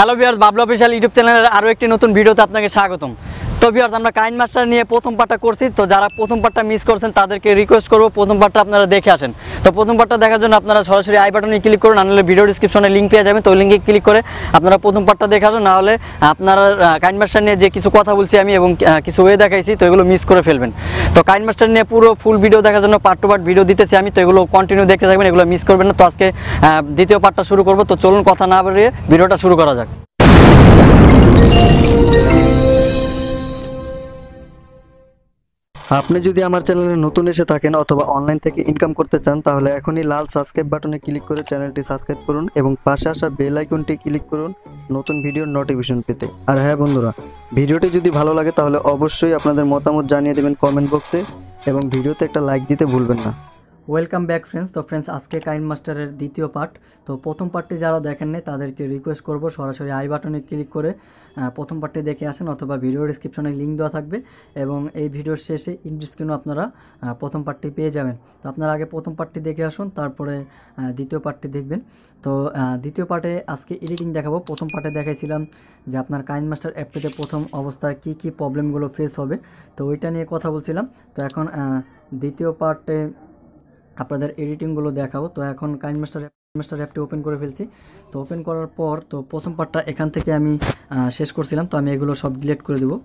hello বিয়ার বাবলা official YouTube চ্যানেলের আরও একটি নতুন ভিডিওতে আপনাকে স্বাগতম তো বিহার আমরা কাইন মাস্টার নিয়ে প্রথম পাঠটা করছি তো যারা প্রথম পার্টটা মিস করছেন তাদেরকে রিকোয়েস্ট করবো প্রথম পার্টটা আপনারা দেখে আসেন তো প্রথম পাঠটা দেখার জন্য আপনারা সরাসরি আই বাটনে ক্লিক করুন নাহলে ভিডিও ডিসক্রিপশনে লিঙ্ক পেয়ে যাবেন তো লিঙ্কে ক্লিক করে আপনারা প্রথম পার্টটা দেখে আসুন নাহলে আপনারা কাইন মাস্টার নিয়ে যে কিছু কথা বলছি আমি এবং কিছু ওয়ে দেখাইছি তো এগুলো মিস করে ফেলবেন তো কাইন মাস্টার নিয়ে পুরো ফুল ভিডিও দেখার জন্য পার্ট টু পার্ট ভিডিও দিতেছি আমি তো এগুলো কন্টিনিউ দেখতে থাকবেন এগুলো মিস করবেন না তো আজকে দ্বিতীয় পার্টটা শুরু করবো তো চলুন কথা না বেরিয়ে ভিডিওটা শুরু করা যাক আপনি যদি আমার চ্যানেলে নতুন এসে থাকেন অথবা অনলাইন থেকে ইনকাম করতে চান তাহলে এখনই লাল সাবস্ক্রাইব বাটনে ক্লিক করে চ্যানেলটি সাবস্ক্রাইব করুন এবং পাশে আসা বেল আইকনটি ক্লিক করুন নতুন ভিডিওর নোটিফিকেশন পেতে আর হ্যাঁ বন্ধুরা ভিডিওটি যদি ভালো লাগে তাহলে অবশ্যই আপনাদের মতামত জানিয়ে দেবেন কমেন্ট বক্সে এবং ভিডিওতে একটা লাইক দিতে ভুলবেন না ওয়েলকাম ব্যাক ফ্রেন্ডস তো ফ্রেন্ডস আজকে কাইন মাস্টারের দ্বিতীয় পার্ট তো প্রথম পার্টটি যারা দেখেন নাই তাদেরকে রিকোয়েস্ট করব সরাসরি আই বাটনে ক্লিক করে প্রথম পার্টটি দেখে আসেন অথবা ভিডিও ডিসক্রিপশনে লিঙ্ক দেওয়া থাকবে এবং এই ভিডিওর শেষে ইনডিসক্রিনও আপনারা প্রথম পার্টটি পেয়ে যাবেন তো আপনারা আগে প্রথম পার্টটি দেখে আসুন তারপরে দ্বিতীয় পার্টটি দেখবেন তো দ্বিতীয় পার্টে আজকে এডিটিং দেখাবো প্রথম পার্টে দেখাইছিলাম যে আপনার কাইন মাস্টার অ্যাপটিতে প্রথম অবস্থায় কী কী প্রবলেমগুলো ফেস হবে তো ওইটা নিয়ে কথা বলছিলাম তো এখন দ্বিতীয় পার্টে আপনাদের এডিটিংগুলো দেখাবো তো এখন কাইনমাস্টার মাস্টার মাস্টার অ্যাপটি ওপেন করে ফেলছি তো ওপেন করার পর তো প্রথম পার্টটা এখান থেকে আমি শেষ করছিলাম তো আমি এগুলো সব ডিলিট করে দেবো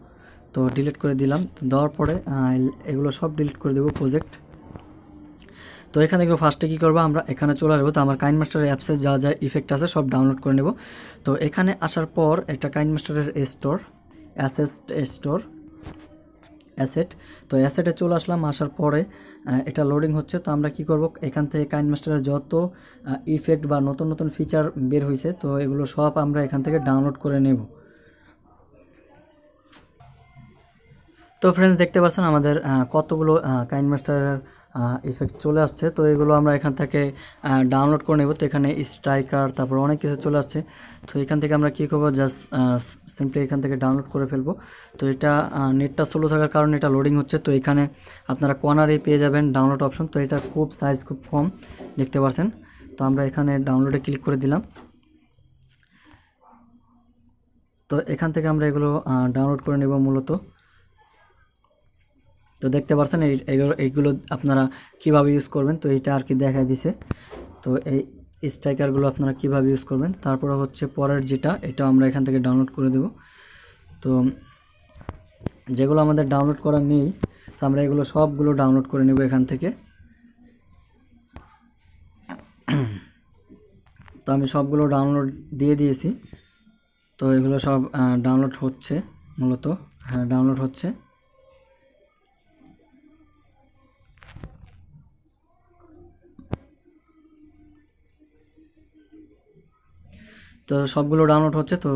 তো ডিলিট করে দিলাম তো দেওয়ার পরে এগুলো সব ডিলিট করে দেবো প্রজেক্ট তো এখানে থেকে ফার্স্টে কী করবো আমরা এখানে চলে আসবো তো আমার কাইনমাস্টারের অ্যাপসে যা যা ইফেক্ট আছে সব ডাউনলোড করে নেব তো এখানে আসার পর একটা কাইনমাস্টারের মাস্টারের স্টোর অ্যাসেস্ট স্টোর অ্যাসেট তো অ্যাসেটে চলে আসলাম আসার পরে এটা লোডিং হচ্ছে তো আমরা কি করব এখান থেকে কাইন মাস্টারের যত ইফেক্ট বা নতুন নতুন ফিচার বের হয়েছে তো এগুলো সব আমরা এখান থেকে ডাউনলোড করে নেব তো ফ্রেন্ডস দেখতে পাচ্ছেন আমাদের কতগুলো কাইন মাস্টারের ইফেক্ট চলে আসছে তো এগুলো আমরা এখান থেকে ডাউনলোড করে নেব তো এখানে স্ট্রাইকার তারপর অনেক কিছু চলে আসছে তো এখান থেকে আমরা কী করবো জাস্ট সিম্পলি এখান থেকে ডাউনলোড করে ফেলবো তো এটা নেটটা স্লো থাকার কারণে এটা লোডিং হচ্ছে তো এখানে আপনারা কর্নারে পেয়ে যাবেন ডাউনলোড অপশন তো এটা খুব সাইজ খুব কম দেখতে পাচ্ছেন তো আমরা এখানে ডাউনলোডে ক্লিক করে দিলাম তো এখান থেকে আমরা এগুলো ডাউনলোড করে নেব মূলত তো দেখতে পাচ্ছেন এইগুলো আপনারা কিভাবে ইউজ করবেন তো এটা আর কি দেখা দিছে তো এই স্ট্রাইকারগুলো আপনারা কিভাবে ইউজ করবেন তারপরে হচ্ছে পরের যেটা এটা আমরা এখান থেকে ডাউনলোড করে দেব তো যেগুলো আমাদের ডাউনলোড করা নেই তো আমরা এগুলো সবগুলো ডাউনলোড করে নেব এখান থেকে তো আমি সবগুলো ডাউনলোড দিয়ে দিয়েছি তো এগুলো সব ডাউনলোড হচ্ছে মূলত হ্যাঁ ডাউনলোড হচ্ছে তো সবগুলো ডাউনলোড হচ্ছে তো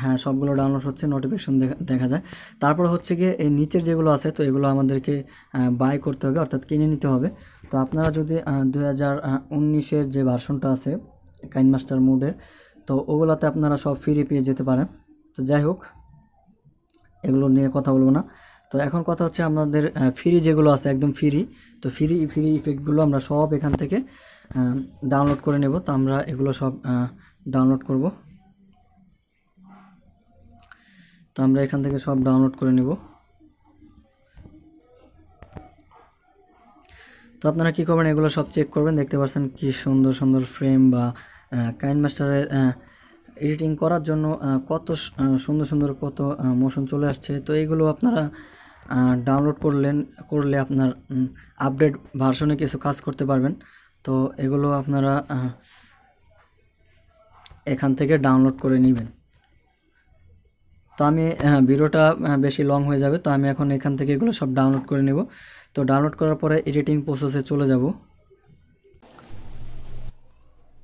হ্যাঁ সবগুলো ডাউনলোড হচ্ছে নোটিফিকেশন দেখা যায় তারপর হচ্ছে গিয়ে এই নিচের যেগুলো আছে তো এগুলো আমাদেরকে বাই করতে হবে অর্থাৎ কিনে নিতে হবে তো আপনারা যদি দু হাজার উনিশের যে ভার্সনটা আছে কাইন মাস্টার মুডের তো ওগুলোতে আপনারা সব ফ্রি পেয়ে যেতে পারেন তো যাই হোক এগুলো নিয়ে কথা বলবো না তো এখন কথা হচ্ছে আমাদের ফ্রি যেগুলো আছে একদম ফ্রি তো ফ্রি ফ্রি ইফেক্টগুলো আমরা সব এখান থেকে ডাউনলোড করে নেব তো আমরা এগুলো সব ডাউনলোড করব তো আমরা এখান থেকে সব ডাউনলোড করে নেব তো আপনারা কী করবেন এগুলো সব চেক করবেন দেখতে পাচ্ছেন কি সুন্দর সুন্দর ফ্রেম বা কাইন মাস্টারের এডিটিং করার জন্য কত সুন্দর সুন্দর কত মোশন চলে আসছে তো এইগুলো আপনারা ডাউনলোড করলেন করলে আপনার আপডেট ভার্সনে কিছু কাজ করতে পারবেন তো এগুলো আপনারা এখান থেকে ডাউনলোড করে নেবেন তো আমি ভিডিওটা বেশি লং হয়ে যাবে তো আমি এখন এখান থেকে এগুলো সব ডাউনলোড করে নেব তো ডাউনলোড করার পরে এডিটিং প্রসেসে চলে যাব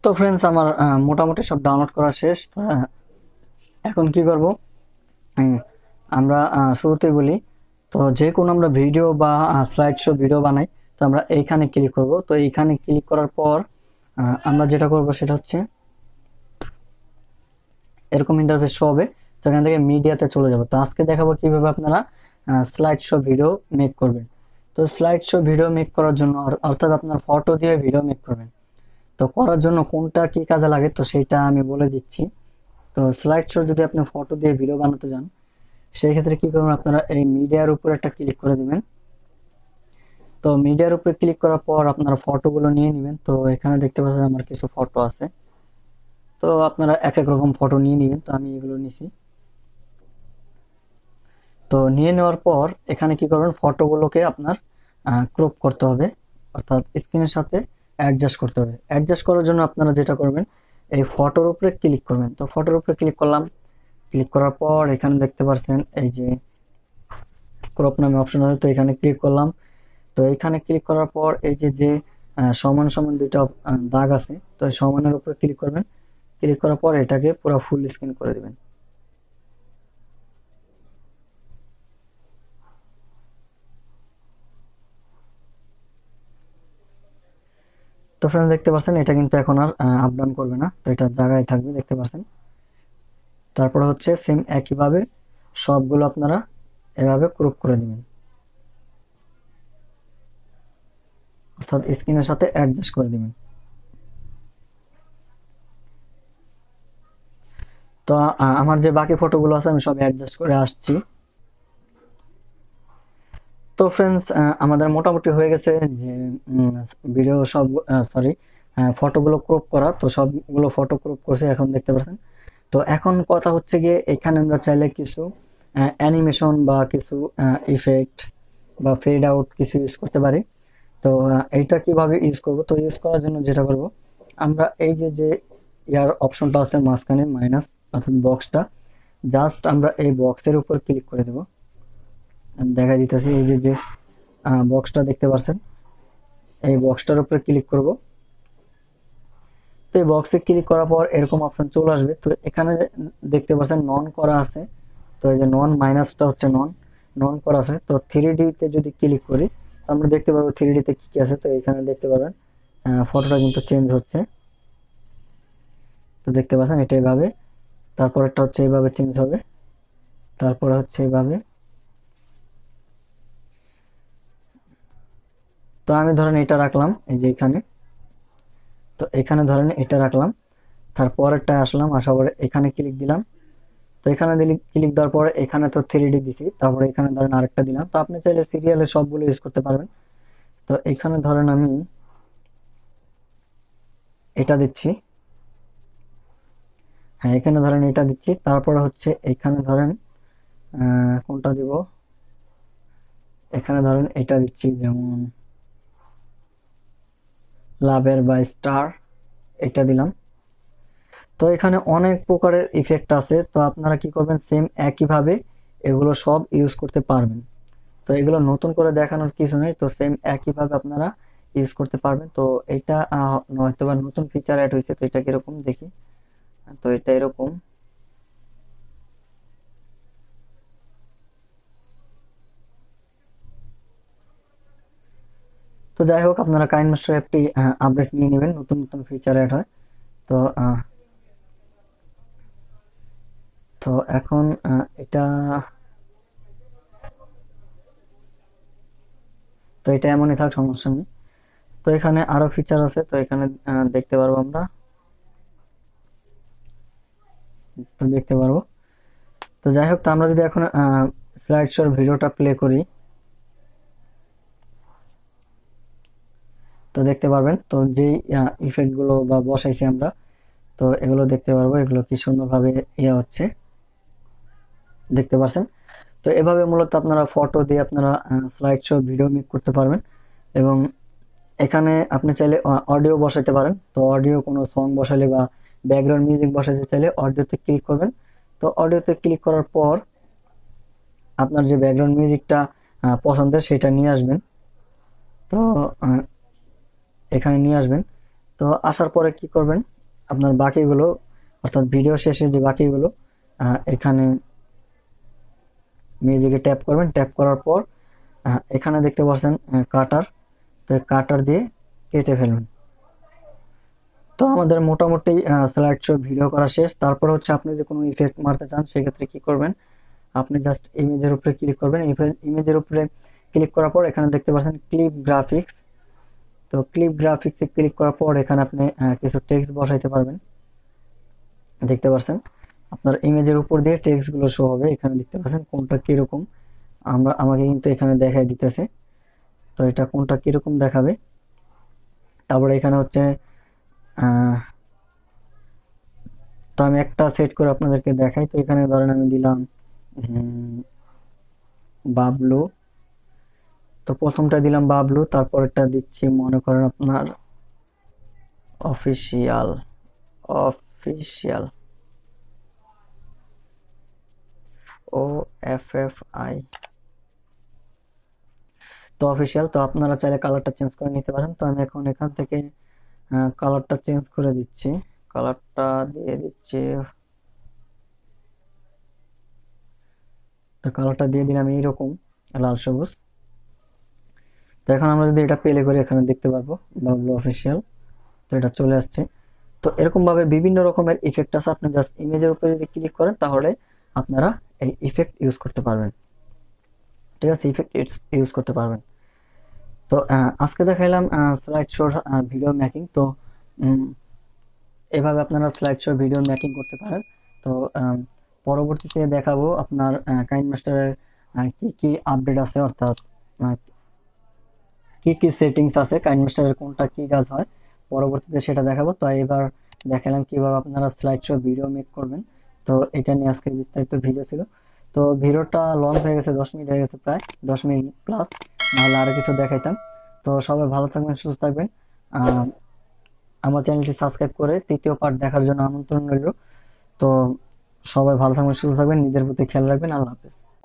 তো ফ্রেন্ডস আমার মোটামুটি সব ডাউনলোড করা শেষ এখন কি করব আমরা শুরুতে বলি তো যে কোনো আমরা ভিডিও বা স্লাইড শো ভিডিও বানাই তো আমরা এইখানে ক্লিক করব তো এইখানে ক্লিক করার পর আমরা যেটা করব সেটা হচ্ছে এরকম ইন্টারফেস শো হবে তো এখান থেকে মিডিয়াতে চলে যাব তো আজকে দেখাবো কিভাবে আপনারা স্লাইড শো ভিডিও মেক করবেন তো স্লাইড শো ভিডিও মেক করার জন্য অর্থাৎ আপনার ফটো দিয়ে ভিডিও মেক করবেন তো করার জন্য কোনটা কি কাজে লাগে তো সেটা আমি বলে দিচ্ছি তো স্লাইড শো যদি আপনি ফটো দিয়ে ভিডিও বানাতে যান সেই ক্ষেত্রে কি করবেন আপনারা এই মিডিয়ার উপর একটা ক্লিক করে দেবেন তো মিডিয়ার উপরে ক্লিক করার পর আপনারা ফটোগুলো নিয়ে নেবেন তো এখানে দেখতে পাচ্ছেন আমার কিছু ফটো আছে তো আপনারা এক এক রকম ফটো নিয়ে নেবেন তো আমি এগুলো নিছি তো নিয়ে নেওয়ার পর এখানে কি করবেন ফটোগুলোকে আপনার ক্রপ করতে হবে অর্থাৎ স্ক্রিনের সাথে অ্যাডজাস্ট করতে হবে অ্যাডজাস্ট করার জন্য আপনারা যেটা করবেন এই ফটোর উপরে ক্লিক করবেন তো ফটোর উপরে ক্লিক করলাম ক্লিক করার পর এখানে দেখতে পাচ্ছেন এই যে ক্রপ নামে অপশন আছে তো এখানে ক্লিক করলাম তো এখানে ক্লিক করার পর এই যে যে সমান সমান দুইটা দাগ আছে তো সমানের উপরে ক্লিক করবেন ক্লিক করার পর এটাকে পুরো ফুল স্ক্রিন করে দিবেন তো ফ্রেন্ড দেখতে পাচ্ছেন এটা কিন্তু এখন আর আপ ডাউন করবে না তো এটা জায়গায় থাকবে দেখতে পাচ্ছেন তারপরে হচ্ছে সেম একইভাবে সবগুলো আপনারা এভাবে ক্রপ করে নেবেন অর্থাৎ স্ক্রিনের সাথে অ্যাডজাস্ট করে দিবেন তো আমার যে বাকি ফটোগুলো আছে আমি সব অ্যাডজাস্ট করে আসছি তো ফ্রেন্ডস আমাদের মোটামুটি হয়ে গেছে যে ভিডিও সব সরি ফটোগুলো ক্রপ করা তো সবগুলো ফটো ক্রপ করছে এখন দেখতে পাচ্ছেন তো এখন কথা হচ্ছে গিয়ে এখানে আমরা চাইলে কিছু অ্যানিমেশন বা কিছু ইফেক্ট বা ফেড আউট কিছু ইউজ করতে পারি তো এইটা কিভাবে ইউজ করব তো ইউজ করার জন্য যেটা করব আমরা এই যে যে ইয়ার অপশনটা আছে মাঝখানে মাইনাস অর্থাৎ বক্সটা জাস্ট আমরা এই বক্সের উপর ক্লিক করে দেব দেখা দিতেছি এই যে যে বক্সটা দেখতে পাচ্ছেন এই বক্সটার উপরে ক্লিক করব তো এই বক্সে ক্লিক করার পর এরকম অপশন চলে আসবে তো এখানে দেখতে পাচ্ছেন নন করা আছে তো এই যে নন মাইনাসটা হচ্ছে নন নন করা আছে তো থ্রি ডিতে যদি ক্লিক করি আমরা দেখতে পাবো থ্রি ডিতে কী আছে তো এখানে দেখতে পাবেন ফটোটা কিন্তু চেঞ্জ হচ্ছে তো দেখতে পাচ্ছেন এটা এইভাবে তারপরেরটা হচ্ছে এইভাবে চেঞ্জ হবে তারপরে হচ্ছে এইভাবে তো আমি ধরেন এটা রাখলাম এই যে এখানে তো এখানে ধরেন এটা রাখলাম তারপরেরটা আসলাম আসা পরে এখানে ক্লিক দিলাম তো এখানে ক্লিক দেওয়ার পর এখানে তো থ্রি ডি দিছি তারপরে এখানে ধরেন আরেকটা দিলাম তো আপনি চাইলে সিরিয়ালে সবগুলো ইউজ করতে পারবেন তো এখানে ধরেন আমি এটা দিচ্ছি হ্যাঁ এখানে ধরেন এটা দিচ্ছি তারপরে হচ্ছে এখানে ধরেন কোনটা দিব এখানে ধরেন এটা দিচ্ছি যেমন লাভের বা স্টার এটা দিলাম তো এখানে অনেক প্রকারের ইফেক্ট আছে তো আপনারা কি করবেন সেম একইভাবে এগুলো সব ইউজ করতে পারবেন তো এগুলো নতুন করে দেখানোর কিছু নেই তো সেম একইভাবে আপনারা ইউজ করতে পারবেন তো এটা হয়তো বা নতুন ফিচার অ্যাড হয়েছে তো এটা কিরকম দেখি তো এটা এরকম তো যাই হোক আপনারা কাইন মাস্টার অ্যাপটি আপডেট নিয়ে নেবেন নতুন নতুন ফিচার অ্যাড হয় তো তো এখন এটা তো এটা এমনই থাক সমস্যা নেই তো এখানে আরো ফিচার আছে তো এখানে দেখতে পারবো আমরা তো দেখতে পারবো তো যাই হোক তো আমরা যদি এখন স্লাইড শোর ভিডিওটা প্লে করি তো দেখতে পারবেন তো যেই ইফেক্টগুলো বা বসাইছি আমরা তো এগুলো দেখতে পারবো এগুলো কি সুন্দরভাবে ইয়ে হচ্ছে দেখতে পাচ্ছেন তো এভাবে মূলত আপনারা ফটো দিয়ে আপনারা স্লাইড শো ভিডিও মেক করতে পারবেন এবং এখানে আপনি চাইলে অডিও বসাইতে পারেন তো অডিও কোনো সং বসালে বা ব্যাকগ্রাউন্ড মিউজিক বসাইতে চাইলে অডিওতে ক্লিক করবেন তো অডিওতে ক্লিক করার পর আপনার যে ব্যাকগ্রাউন্ড মিউজিকটা পছন্দের সেটা নিয়ে আসবেন তো এখানে নিয়ে আসবেন তো আসার পরে কি করবেন আপনার বাকিগুলো অর্থাৎ ভিডিও শেষে যে বাকিগুলো এখানে মেজিকে ট্যাপ করবেন ট্যাপ করার পর এখানে দেখতে পাচ্ছেন কাটার তো কাটার দিয়ে কেটে ফেলবেন তো আমাদের মোটামুটি স্লাইড শো ভিডিও করা শেষ তারপরে হচ্ছে আপনি যে কোনো ইফেক্ট মারতে চান সেক্ষেত্রে কী করবেন আপনি জাস্ট ইমেজের উপরে ক্লিক করবেন ইমেজের উপরে ক্লিক করার পর এখানে দেখতে পাচ্ছেন ক্লিপ গ্রাফিক্স তো ক্লিপ গ্রাফিক্সে ক্লিক করার পর এখানে আপনি কিছু টেক্সট বসাইতে পারবেন দেখতে পাচ্ছেন আপনার ইমেজের উপর দিয়ে গুলো শো হবে এখানে দেখতে পাচ্ছেন কোনটা কিরকম আমরা আমাকে কিন্তু এখানে দেখাই দিতেছে তো এটা কোনটা কিরকম দেখাবে তারপরে এখানে হচ্ছে তো আমি একটা সেট করে আপনাদেরকে দেখাই তো এখানে ধরেন আমি দিলাম বাবলু তো প্রথমটা দিলাম বাবলু তারপরটা দিচ্ছি মনে করেন আপনার অফিসিয়াল অফিসিয়াল ও তো অফিসিয়াল তো আপনারা চাইলে কালারটা চেঞ্জ করে নিতে পারেন তো আমি এখন এখান থেকে কালারটা চেঞ্জ করে দিচ্ছি কালারটা দিয়ে দিচ্ছি তো কালারটা দিয়ে দিলাম এইরকম লাল সবুজ তো এখন আমরা যদি এটা পেলে করে এখানে দেখতে পারবো ডাব্লু অফিসিয়াল তো এটা চলে আসছে তো এরকমভাবে বিভিন্ন রকমের ইফেক্ট আছে আপনি জাস্ট ইমেজের উপরে যদি ক্লিক করেন তাহলে আপনারা এই ইফেক্ট ইউজ করতে পারবেন ঠিক আছে ইফেক্ট ইউজ করতে পারবেন তো আজকে দেখাইলাম স্লাইড শোর ভিডিও মেকিং তো এভাবে আপনারা স্লাইড শোর ভিডিও মেকিং করতে পারেন তো পরবর্তীতে দেখাবো আপনার কাইন মাস্টারের কি কি আপডেট আছে অর্থাৎ কি কি সেটিংস আছে কাইন মাস্টারের কোনটা কি কাজ হয় পরবর্তীতে সেটা দেখাবো তো এবার দেখালাম কিভাবে আপনারা স্লাইড শো ভিডিও মেক করবেন তো এটা নিয়ে আজকে বিস্তারিত ভিডিও ছিল তো ভিডিওটা লং হয়ে গেছে দশ মিনিট হয়ে গেছে প্রায় দশ মিনিট প্লাস নাহলে আরও কিছু দেখাইতাম তো সবাই ভালো থাকবেন সুস্থ থাকবেন আমার চ্যানেলটি সাবস্ক্রাইব করে তৃতীয় পার্ট দেখার জন্য আমন্ত্রণ রইল তো সবাই ভালো থাকবেন সুস্থ থাকবেন নিজের প্রতি খেয়াল রাখবেন আল্লাহ হাফেজ